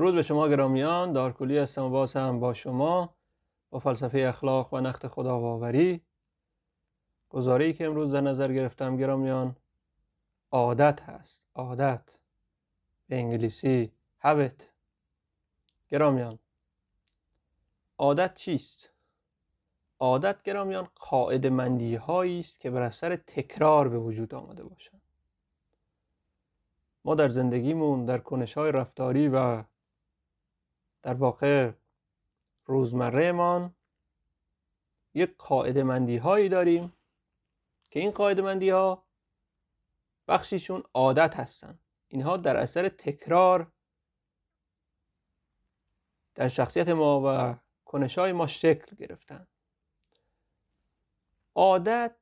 درود به شما گرامیان دارکولی هستم و باز هم با شما با فلسفه اخلاق و نقد خداواوری گزاری که امروز در نظر گرفتم گرامیان عادت هست عادت به انگلیسی habit گرامیان عادت چیست عادت گرامیان قاعد مندی است که بر اثر تکرار به وجود آمده باشند ما در زندگیمون در کنش های رفتاری و در واقع روزمرهمان یک قاعده مندی هایی داریم که این قاعده مندی ها بخشیشون عادت هستن اینها در اثر تکرار در شخصیت ما و کنش های ما شکل گرفتن عادت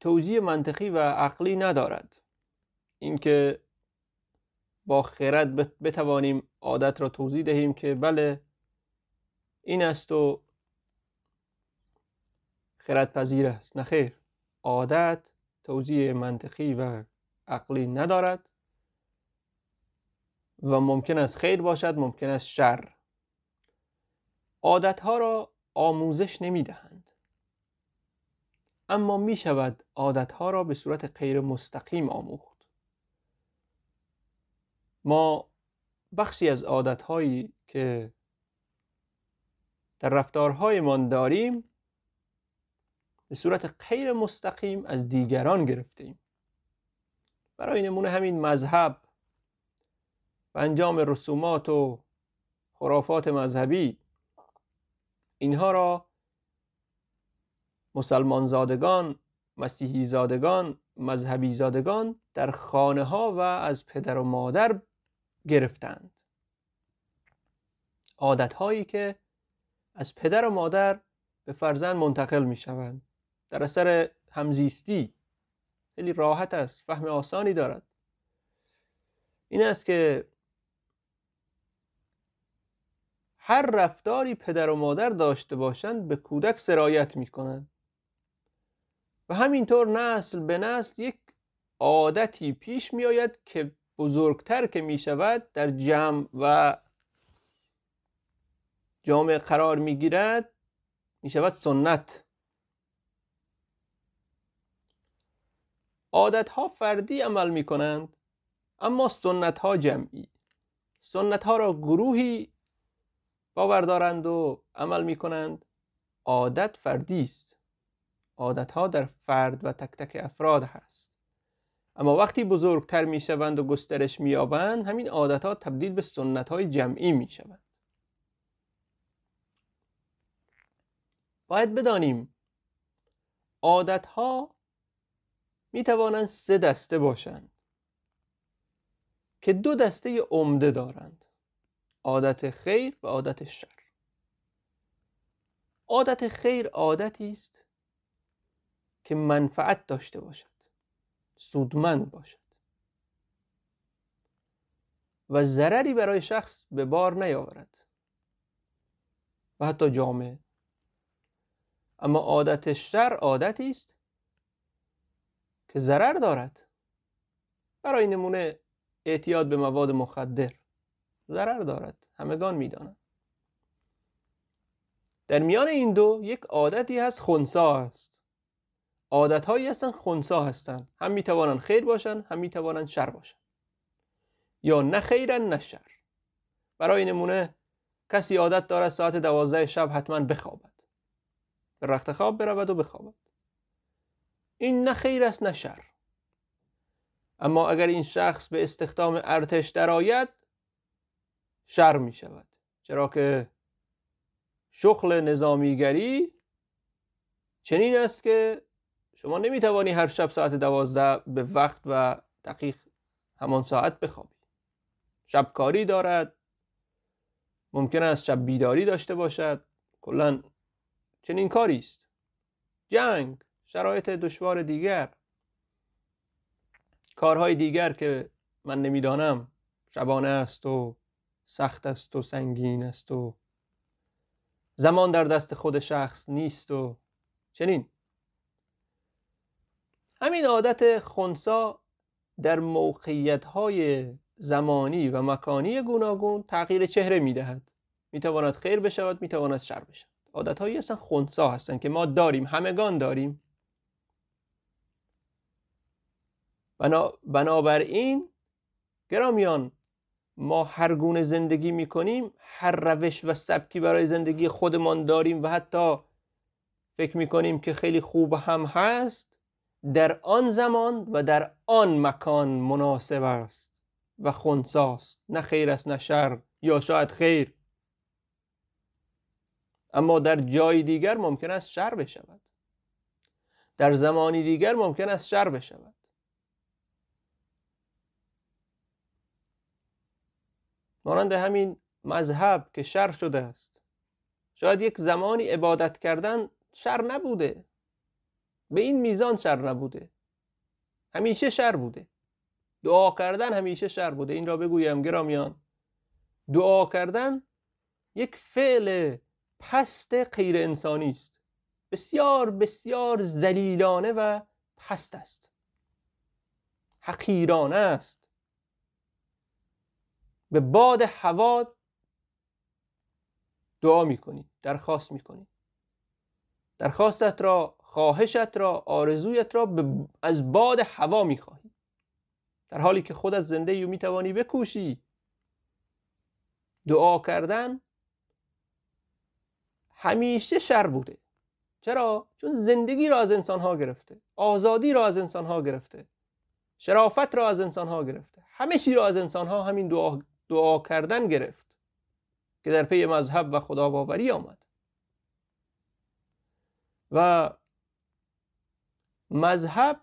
توجیه منطقی و عقلی ندارد اینکه با خرد بتوانیم عادت را توضیح دهیم که بله این است و خرد پذیر است نه خیر عادت توضیح منطقی و عقلی ندارد و ممکن است خیر باشد ممکن است شر عادت ها را آموزش نمی دهند اما می شود عادت ها را به صورت غیر مستقیم آموخت ما بخشی از عادتهایی که در رفتارهایمان داریم به صورت غیر مستقیم از دیگران گرفته ایم برای نمونه همین مذهب و انجام رسومات و خرافات مذهبی اینها را مسلمان زادگان مسیحی زادگان مذهبی زادگان در خانه ها و از پدر و مادر گرفتند هایی که از پدر و مادر به فرزند منتقل می شوند در اثر همزیستی خیلی راحت است فهم آسانی دارد این است که هر رفتاری پدر و مادر داشته باشند به کودک سرایت می کنند و همینطور نسل به نسل یک عادتی پیش می آید که بزرگتر که می شود در جمع و جامعه قرار می گیرد می شود سنت عادت ها فردی عمل می کنند اما سنت ها جمعی سنت ها را گروهی باور دارند و عمل می کنند عادت فردی است عادت ها در فرد و تک تک افراد هست اما وقتی بزرگتر می شوند و گسترش می آبند همین عادت ها تبدیل به سنت های جمعی می شوند باید بدانیم عادت ها می توانند سه دسته باشند که دو دسته عمده دارند عادت خیر و عادت شر عادت خیر عادتی است که منفعت داشته باشد سودمند باشد و ضرری برای شخص به بار نیاورد و حتی جامعه اما عادت شر عادتی است که ضرر دارد برای نمونه اعتیاد به مواد مخدر ضرر دارد همگان میدانند در میان این دو یک عادتی هست خونسا است هایی هستند خونسا هستند هم میتوانن خیر باشن هم میتوانن شر باشن یا نه خیرن نه شر برای نمونه کسی عادت دارد ساعت دوازده شب حتما بخوابد به رخت خواب برود و بخوابد این نه خیر است نه شر اما اگر این شخص به استخدام ارتش درآید شر می شود چرا که شغل نظامیگری چنین است که شما نمیتوانی هر شب ساعت دوازده به وقت و دقیق همان ساعت بخوابی شب کاری دارد ممکن است شب بیداری داشته باشد کلا چنین کاری است جنگ شرایط دشوار دیگر کارهای دیگر که من نمیدانم شبانه است و سخت است و سنگین است و زمان در دست خود شخص نیست و چنین همین عادت خونسا در موقعیت های زمانی و مکانی گوناگون تغییر چهره میدهد میتواند خیر بشود میتواند شر بشود هایی هستن خونسا هستند که ما داریم همگان داریم بنابراین گرامیان ما هر گونه زندگی می هر روش و سبکی برای زندگی خودمان داریم و حتی فکر می کنیم که خیلی خوب هم هست در آن زمان و در آن مکان مناسب است و خونساست نه خیر است نه شر یا شاید خیر اما در جای دیگر ممکن است شر بشود در زمانی دیگر ممکن است شر بشود مانند همین مذهب که شر شده است شاید یک زمانی عبادت کردن شر نبوده به این میزان شر نبوده همیشه شر بوده دعا کردن همیشه شر بوده این را بگویم گرامیان دعا کردن یک فعل پست غیر انسانی است بسیار بسیار زلیلانه و پست است حقیرانه است به باد هوا دعا میکنی درخواست میکنی درخواستت را خواهشت را آرزویت را به از باد هوا میخواهی در حالی که خودت زنده ای و میتوانی بکوشی دعا کردن همیشه شر بوده چرا؟ چون زندگی را از انسانها گرفته آزادی را از انسانها گرفته شرافت را از انسانها گرفته همه را از انسانها همین دعا, دعا کردن گرفت که در پی مذهب و خداباوری آمد و مذهب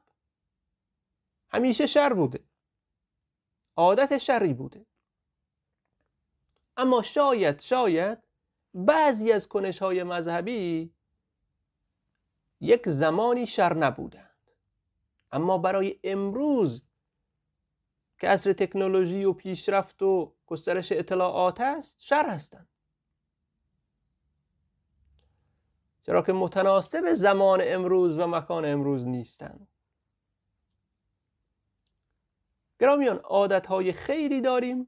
همیشه شر بوده عادت شری بوده اما شاید شاید بعضی از کنش های مذهبی یک زمانی شر نبودند اما برای امروز که اصر تکنولوژی و پیشرفت و گسترش اطلاعات است شر هستند چرا که متناسب زمان امروز و مکان امروز نیستند گرامیان های خیری داریم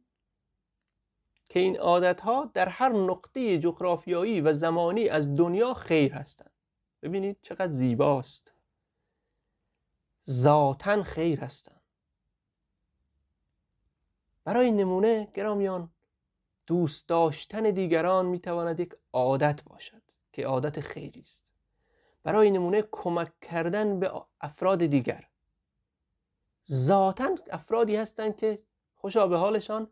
که این ها در هر نقطه جغرافیایی و زمانی از دنیا خیر هستند ببینید چقدر زیباست ذاتا خیر هستند برای نمونه گرامیان دوست داشتن دیگران میتواند یک عادت باشد که عادت خیری است برای نمونه کمک کردن به افراد دیگر ذاتا افرادی هستند که خوشا به حالشان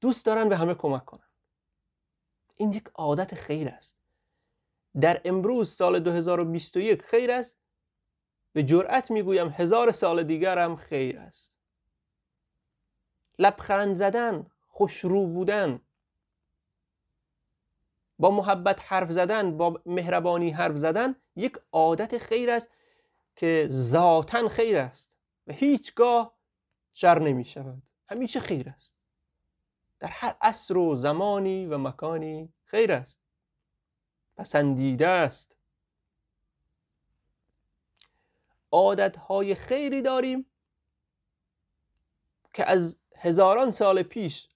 دوست دارن به همه کمک کنن این یک عادت خیر است در امروز سال 2021 خیر است به جرأت میگویم هزار سال دیگر هم خیر است لبخند زدن خوشرو بودن با محبت حرف زدن با مهربانی حرف زدن یک عادت خیر است که ذاتا خیر است و هیچگاه شر نمی شود همیشه خیر است در هر عصر و زمانی و مکانی خیر است پسندیده است عادت های خیری داریم که از هزاران سال پیش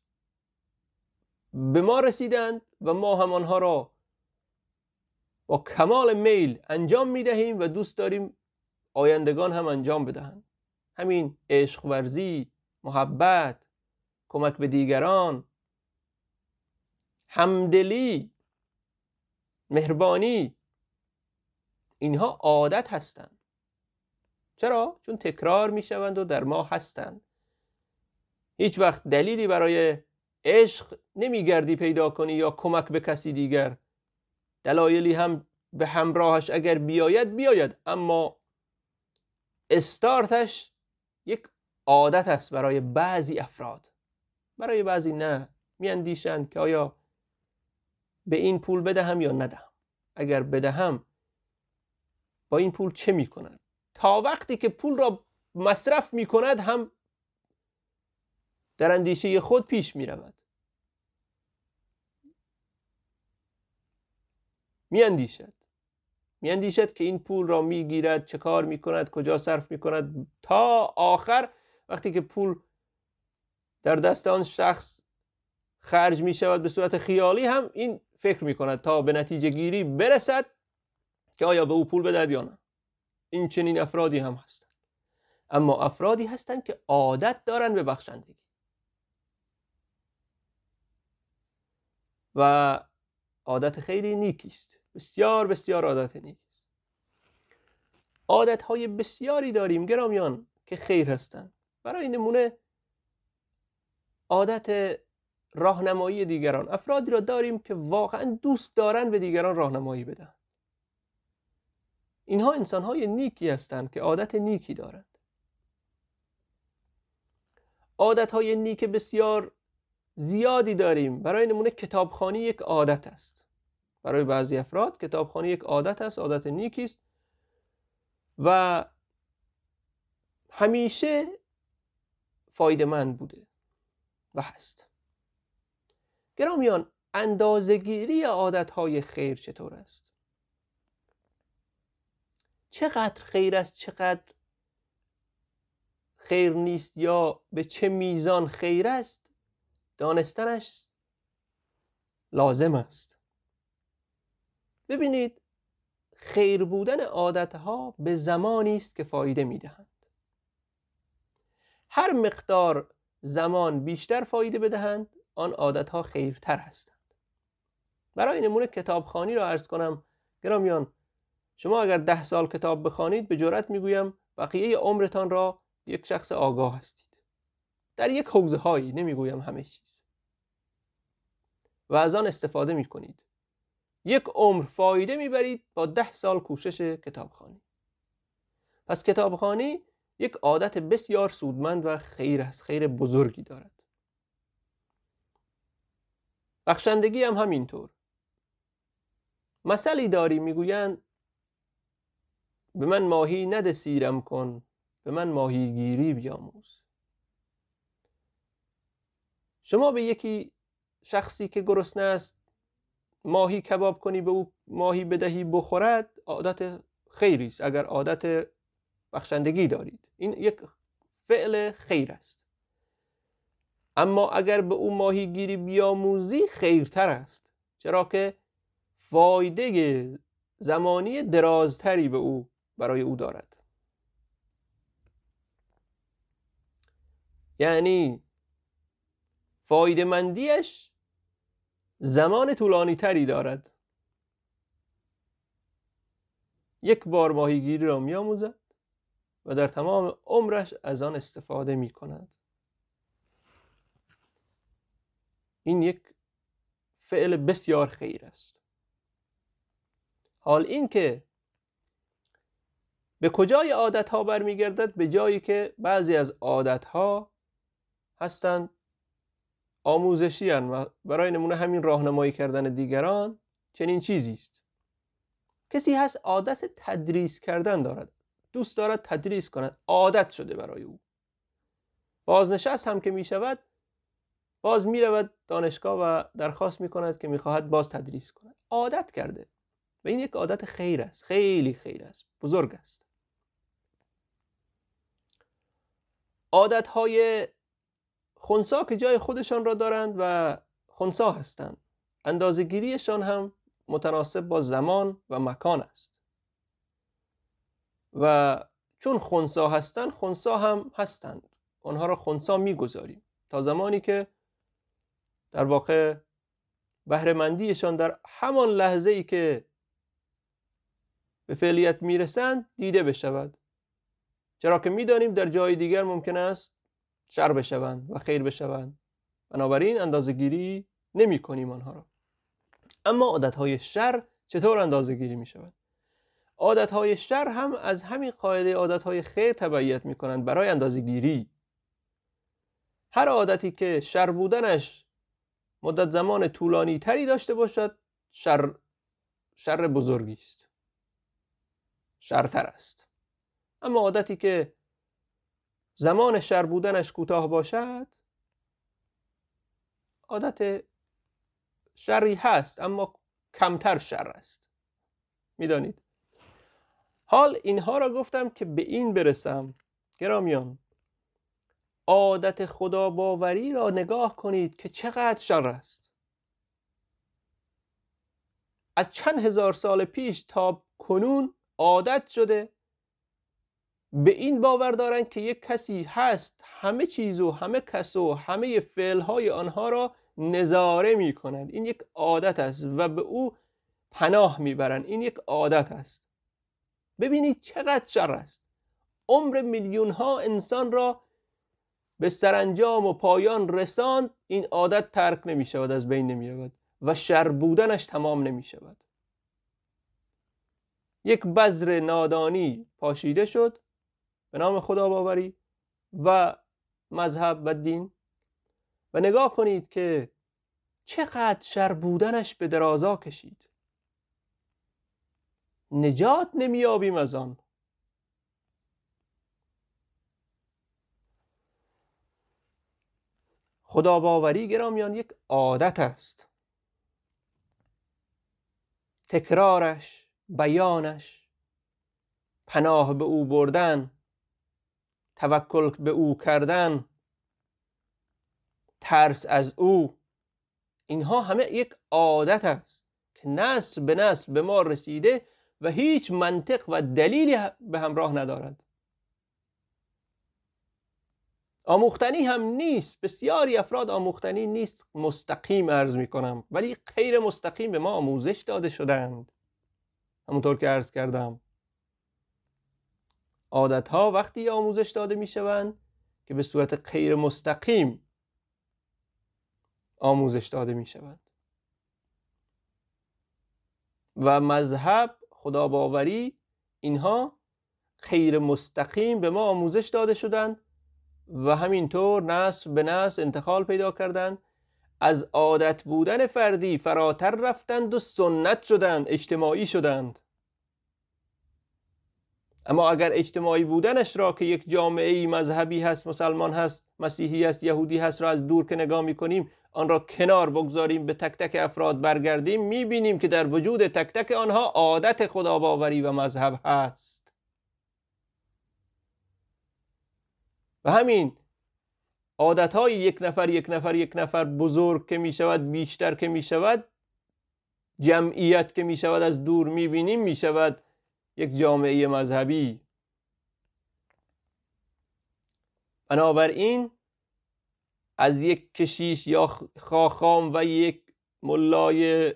به ما رسیدند و ما هم آنها را با کمال میل انجام می دهیم و دوست داریم آیندگان هم انجام بدهند همین عشق ورزی محبت کمک به دیگران همدلی مهربانی اینها عادت هستند چرا چون تکرار میشوند و در ما هستند هیچ وقت دلیلی برای عشق نمیگردی پیدا کنی یا کمک به کسی دیگر دلایلی هم به همراهش اگر بیاید بیاید اما استارتش یک عادت است برای بعضی افراد برای بعضی نه میاندیشند که آیا به این پول بدهم یا ندهم اگر بدهم با این پول چه میکنند تا وقتی که پول را مصرف میکند هم در اندیشه خود پیش می رود می اندیشد می اندیشد که این پول را می گیرد چه کار می کند کجا صرف می کند تا آخر وقتی که پول در دست آن شخص خرج می شود به صورت خیالی هم این فکر می کند تا به نتیجه گیری برسد که آیا به او پول بدهد یا نه این چنین افرادی هم هستند اما افرادی هستند که عادت دارند به بخشندگی و عادت خیلی نیکی است بسیار بسیار عادت نیکی است عادت های بسیاری داریم گرامیان که خیر هستند برای نمونه عادت راهنمایی دیگران افرادی را داریم که واقعا دوست دارند به دیگران راهنمایی بدن اینها انسان های نیکی هستند که عادت نیکی دارند عادت های نیک بسیار زیادی داریم برای نمونه کتابخانی یک عادت است برای بعضی افراد کتابخانی یک عادت است عادت نیکی است و همیشه فایده مند بوده و هست گرامیان اندازگیری های خیر چطور است چقدر خیر است چقدر خیر نیست یا به چه میزان خیر است دانستنش لازم است ببینید خیر بودن عادتها به زمانی است که فایده میدهند هر مقدار زمان بیشتر فایده بدهند آن عادتها خیرتر هستند برای نمونه کتابخانی را عرض کنم گرامیان شما اگر ده سال کتاب بخوانید به جرأت میگویم بقیه عمرتان را یک شخص آگاه هستید در یک حوزه هایی نمیگویم همه چیز و از آن استفاده می کنید یک عمر فایده میبرید با ده سال کوشش کتابخانی پس کتابخانی یک عادت بسیار سودمند و خیر است خیر بزرگی دارد بخشندگی هم همینطور مثلی داری میگویند به من ماهی نده سیرم کن به من ماهیگیری بیاموز شما به یکی شخصی که گرسنه است ماهی کباب کنی به او ماهی بدهی بخورد عادت خیری است اگر عادت بخشندگی دارید این یک فعل خیر است اما اگر به او ماهی گیری بیاموزی خیرتر است چرا که فایده زمانی درازتری به او برای او دارد یعنی فایده مندیش زمان طولانی تری دارد یک بار ماهیگیری را میآموزد و در تمام عمرش از آن استفاده می کند این یک فعل بسیار خیر است حال این که به کجای عادت ها برمیگردد به جایی که بعضی از عادت ها هستند آموزشی هن و برای نمونه همین راهنمایی کردن دیگران چنین چیزی است کسی هست عادت تدریس کردن دارد دوست دارد تدریس کند عادت شده برای او بازنشست هم که می شود باز می رود دانشگاه و درخواست می کند که می خواهد باز تدریس کند عادت کرده و این یک عادت خیر است خیلی خیر است بزرگ است عادت های خونسا که جای خودشان را دارند و خونسا هستند اندازگیریشان هم متناسب با زمان و مکان است و چون خونسا هستند خونسا هم هستند آنها را خونسا میگذاریم تا زمانی که در واقع بهرهمندیشان در همان لحظه ای که به فعلیت میرسند دیده بشود چرا که میدانیم در جای دیگر ممکن است شر بشوند و خیر بشوند بنابراین اندازه گیری نمی کنیم آنها را اما عادت های شر چطور اندازه گیری می شود. عادت های شر هم از همین قاعده عادت های خیر تبعیت می کنند برای اندازه گیری هر عادتی که شر بودنش مدت زمان طولانی تری داشته باشد شر, شر بزرگی است شرتر است اما عادتی که زمان شر بودنش کوتاه باشد عادت شری هست اما کمتر شر است میدانید حال اینها را گفتم که به این برسم گرامیان عادت خدا باوری را نگاه کنید که چقدر شر است از چند هزار سال پیش تا کنون عادت شده به این باور دارند که یک کسی هست همه چیز و همه کس و همه های آنها را نظاره می کنند این یک عادت است و به او پناه میبرند این یک عادت است ببینید چقدر شر است عمر میلیون ها انسان را به سرانجام و پایان رساند این عادت ترک نمی شود از بین نمی رود و شر بودنش تمام نمی شود یک بذر نادانی پاشیده شد به نام خدا باوری و مذهب و دین و نگاه کنید که چقدر شر بودنش به درازا کشید نجات نمیابیم از آن خدا باوری گرامیان یک عادت است تکرارش بیانش پناه به او بردن توکل به او کردن ترس از او اینها همه یک عادت است که نسل به نسل به ما رسیده و هیچ منطق و دلیلی به همراه ندارد آموختنی هم نیست بسیاری افراد آموختنی نیست مستقیم عرض می کنم ولی غیر مستقیم به ما آموزش داده شدند همونطور که عرض کردم عادت ها وقتی آموزش داده می شوند که به صورت غیر مستقیم آموزش داده می شوند و مذهب خدا باوری اینها خیر مستقیم به ما آموزش داده شدند و همینطور نسل به نسل انتقال پیدا کردند از عادت بودن فردی فراتر رفتند و سنت شدند اجتماعی شدند اما اگر اجتماعی بودنش را که یک جامعه ای مذهبی هست مسلمان هست مسیحی هست یهودی هست را از دور که نگاه کنیم آن را کنار بگذاریم به تک تک افراد برگردیم می بینیم که در وجود تک تک آنها عادت خداباوری و مذهب هست و همین عادت یک نفر یک نفر یک نفر بزرگ که می شود بیشتر که می شود جمعیت که می شود از دور می بینیم می شود یک جامعه مذهبی بنابراین از یک کشیش یا خاخام و یک ملای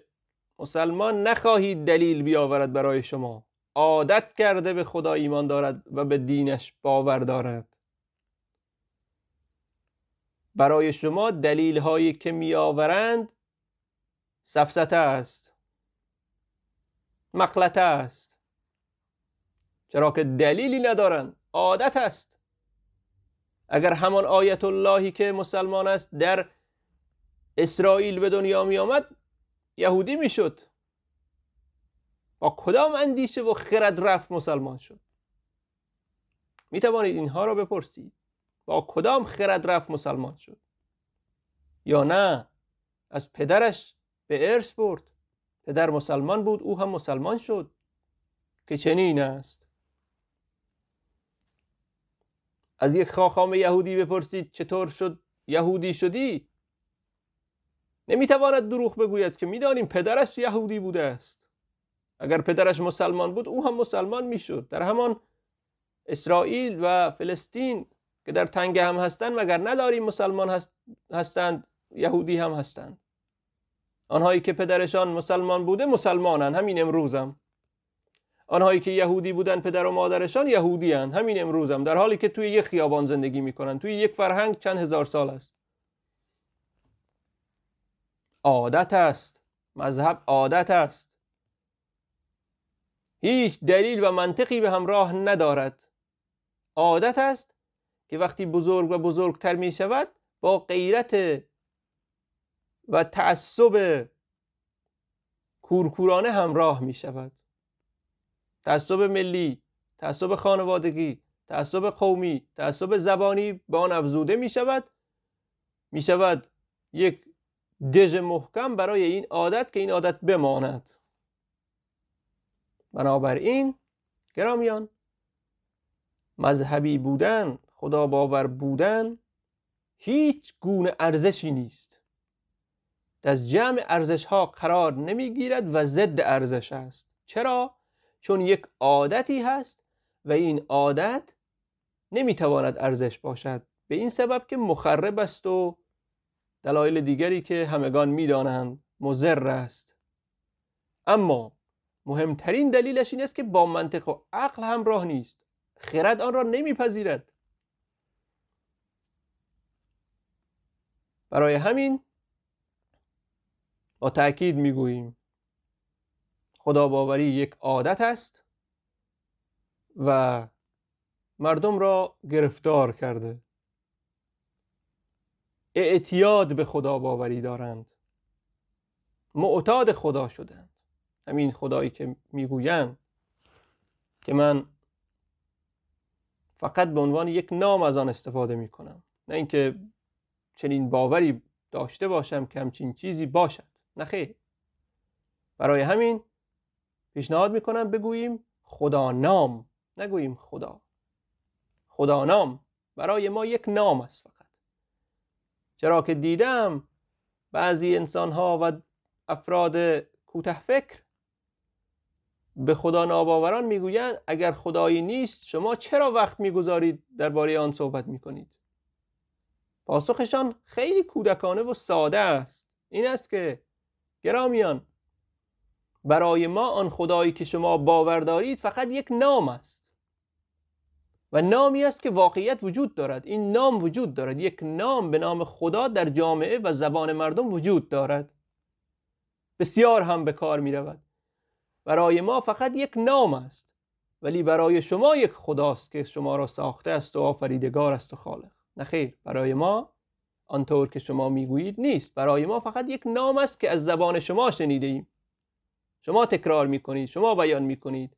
مسلمان نخواهید دلیل بیاورد برای شما عادت کرده به خدا ایمان دارد و به دینش باور دارد برای شما دلیل هایی که می آورند سفسته است مقلته است چرا که دلیلی ندارند عادت است اگر همان آیت اللهی که مسلمان است در اسرائیل به دنیا می آمد یهودی می شد با کدام اندیشه و خرد رفت مسلمان شد می توانید اینها را بپرسید با کدام خرد رفت مسلمان شد یا نه از پدرش به ارث برد پدر مسلمان بود او هم مسلمان شد که چنین است از یک خاخام یهودی بپرسید چطور شد یهودی شدی نمیتواند دروغ بگوید که میدانیم پدرش یهودی بوده است اگر پدرش مسلمان بود او هم مسلمان میشد در همان اسرائیل و فلسطین که در تنگ هم هستند مگر نداریم مسلمان هستند یهودی هم هستند آنهایی که پدرشان مسلمان بوده مسلمانن همین امروزم آنهایی که یهودی بودن پدر و مادرشان یهودی هن. همین امروز هم در حالی که توی یک خیابان زندگی میکنن توی یک فرهنگ چند هزار سال است عادت است مذهب عادت است هیچ دلیل و منطقی به همراه ندارد عادت است که وقتی بزرگ و بزرگتر می شود با غیرت و تعصب کورکورانه همراه می شود تعصب ملی تعصب خانوادگی تعصب قومی تعصب زبانی به آن افزوده می شود می شود یک دژ محکم برای این عادت که این عادت بماند بنابراین گرامیان مذهبی بودن خدا باور بودن هیچ گونه ارزشی نیست در جمع ارزش ها قرار نمی گیرد و ضد ارزش است چرا چون یک عادتی هست و این عادت نمیتواند ارزش باشد به این سبب که مخرب است و دلایل دیگری که همگان میدانند مضر است اما مهمترین دلیلش این است که با منطق و عقل همراه نیست خرد آن را نمیپذیرد برای همین با تاکید میگوییم خداباوری یک عادت است و مردم را گرفتار کرده اعتیاد به خدا باوری دارند معتاد خدا شدند همین خدایی که میگویند که من فقط به عنوان یک نام از آن استفاده میکنم نه اینکه چنین باوری داشته باشم که همچین چیزی باشد نه برای همین پیشنهاد میکنم بگوییم خدا نام نگوییم خدا خدا نام برای ما یک نام است فقط چرا که دیدم بعضی انسان ها و افراد کوته فکر به خدا ناباوران میگویند اگر خدایی نیست شما چرا وقت میگذارید درباره آن صحبت میکنید پاسخشان خیلی کودکانه و ساده است این است که گرامیان برای ما آن خدایی که شما باور دارید فقط یک نام است و نامی است که واقعیت وجود دارد این نام وجود دارد یک نام به نام خدا در جامعه و زبان مردم وجود دارد بسیار هم به کار می رود برای ما فقط یک نام است ولی برای شما یک خداست که شما را ساخته است و آفریدگار است و خالق نخیر برای ما آنطور که شما میگویید نیست برای ما فقط یک نام است که از زبان شما شنیده ایم شما تکرار میکنید شما بیان میکنید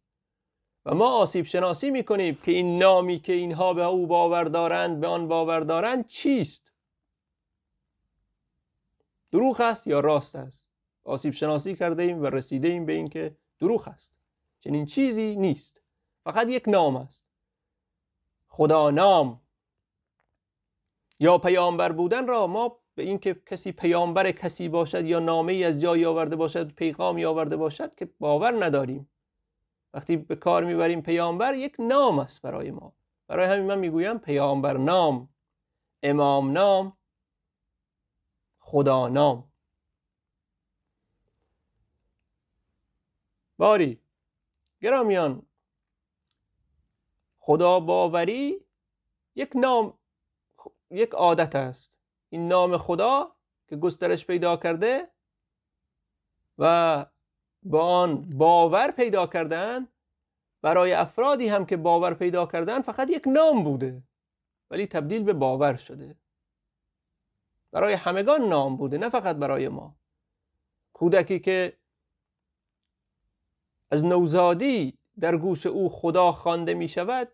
و ما آسیب شناسی میکنیم که این نامی که اینها به او باور دارند به آن باور دارند چیست دروغ است یا راست است آسیب شناسی کرده ایم و رسیده ایم به اینکه دروغ است چنین چیزی نیست فقط یک نام است خدا نام یا پیامبر بودن را ما به اینکه کسی پیامبر کسی باشد یا نامه ای از جایی آورده باشد پیغامی آورده باشد که باور نداریم وقتی به کار میبریم پیامبر یک نام است برای ما برای همین من میگویم پیامبر نام امام نام خدا نام باری گرامیان خدا باوری یک نام یک عادت است این نام خدا که گسترش پیدا کرده و با آن باور پیدا کردن برای افرادی هم که باور پیدا کردن فقط یک نام بوده ولی تبدیل به باور شده برای همگان نام بوده نه فقط برای ما کودکی که از نوزادی در گوش او خدا خوانده می شود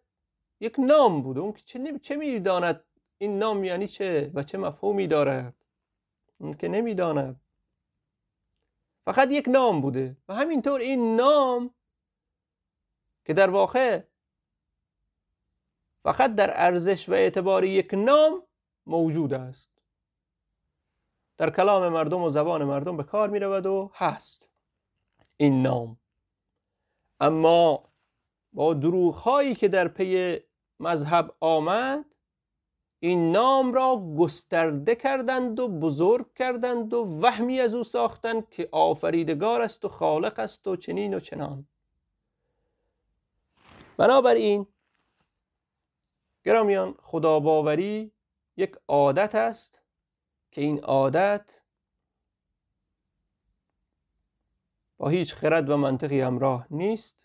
یک نام بوده اون که چه, چه می داند این نام یعنی چه و چه مفهومی دارد که نمیداند فقط یک نام بوده و همینطور این نام که در واقع فقط در ارزش و اعتبار یک نام موجود است در کلام مردم و زبان مردم به کار می رود و هست این نام اما با دروغ هایی که در پی مذهب آمد این نام را گسترده کردند و بزرگ کردند و وهمی از او ساختند که آفریدگار است و خالق است و چنین و چنان بنابراین گرامیان خداباوری یک عادت است که این عادت با هیچ خرد و منطقی همراه نیست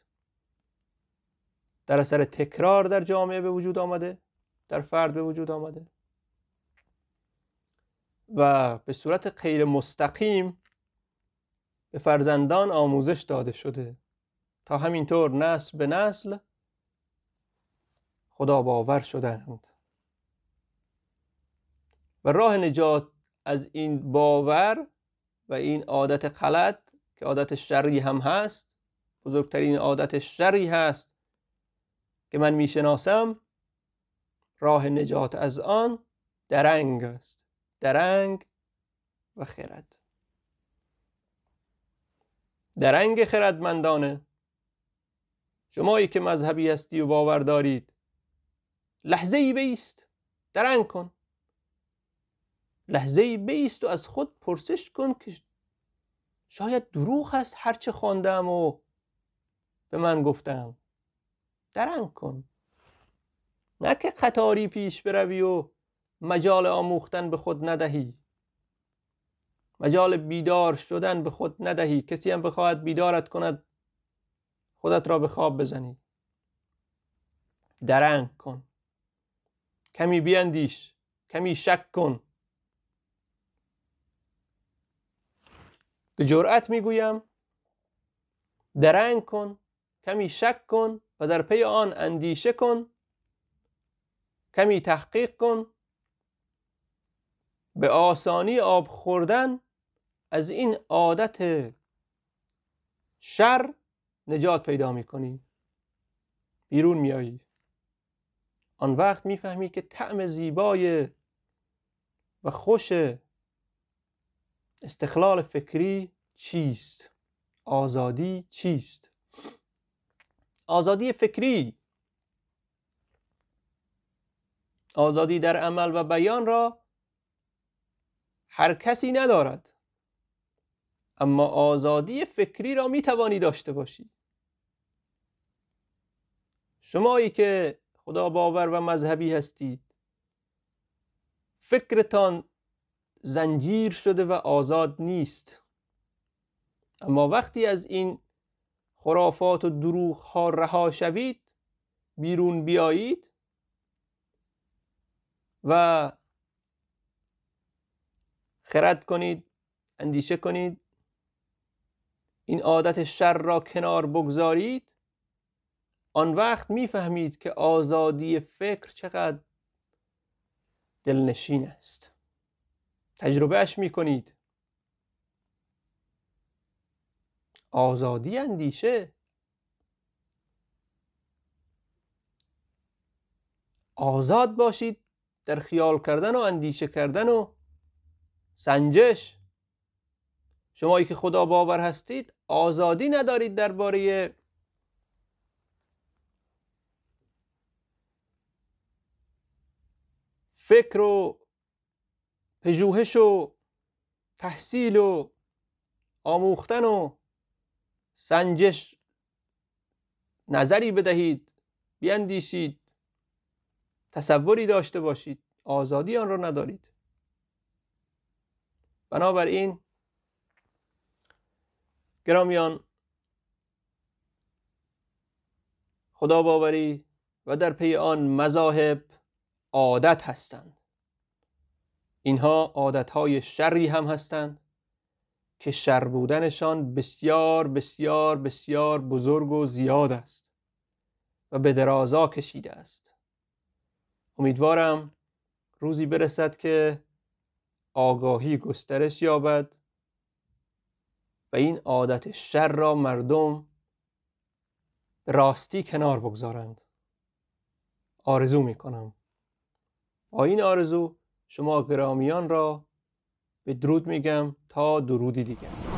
در اثر تکرار در جامعه به وجود آمده در فرد به وجود آمده و به صورت غیر مستقیم به فرزندان آموزش داده شده تا همینطور نسل به نسل خدا باور شدند و راه نجات از این باور و این عادت غلط که عادت شری هم هست بزرگترین عادت شری هست که من میشناسم راه نجات از آن درنگ است درنگ و خرد درنگ خردمندانه شمایی که مذهبی هستی و باور دارید لحظه ای بیست درنگ کن لحظه ای بیست و از خود پرسش کن که شاید دروغ هست هرچه خواندم و به من گفتم درنگ کن نه که قطاری پیش بروی و مجال آموختن به خود ندهی مجال بیدار شدن به خود ندهی کسی هم بخواهد بیدارت کند خودت را به خواب بزنی درنگ کن کمی بیاندیش کمی شک کن به جرأت میگویم درنگ کن کمی شک کن و در پی آن اندیشه کن کمی تحقیق کن به آسانی آب خوردن از این عادت شر نجات پیدا می کنی بیرون آیی آن وقت میفهمی که طعم زیبای و خوش استقلال فکری چیست آزادی چیست آزادی فکری آزادی در عمل و بیان را هر کسی ندارد اما آزادی فکری را می توانی داشته باشی شمایی که خدا باور و مذهبی هستید فکرتان زنجیر شده و آزاد نیست اما وقتی از این خرافات و دروغ ها رها شوید بیرون بیایید و خرد کنید اندیشه کنید این عادت شر را کنار بگذارید آن وقت میفهمید که آزادی فکر چقدر دلنشین است تجربهش کنید آزادی اندیشه آزاد باشید در خیال کردن و اندیشه کردن و سنجش شمایی که خدا باور هستید آزادی ندارید درباره فکر و پژوهش و تحصیل و آموختن و سنجش نظری بدهید بیندیشید تصوری داشته باشید آزادی آن را ندارید بنابراین گرامیان خدا باوری و در پی آن مذاهب عادت هستند اینها عادتهای شری هم هستند که شر بودنشان بسیار بسیار بسیار بزرگ و زیاد است و به درازا کشیده است امیدوارم روزی برسد که آگاهی گسترش یابد و این عادت شر را مردم به راستی کنار بگذارند آرزو می کنم با این آرزو شما گرامیان را به درود میگم تا درودی دیگر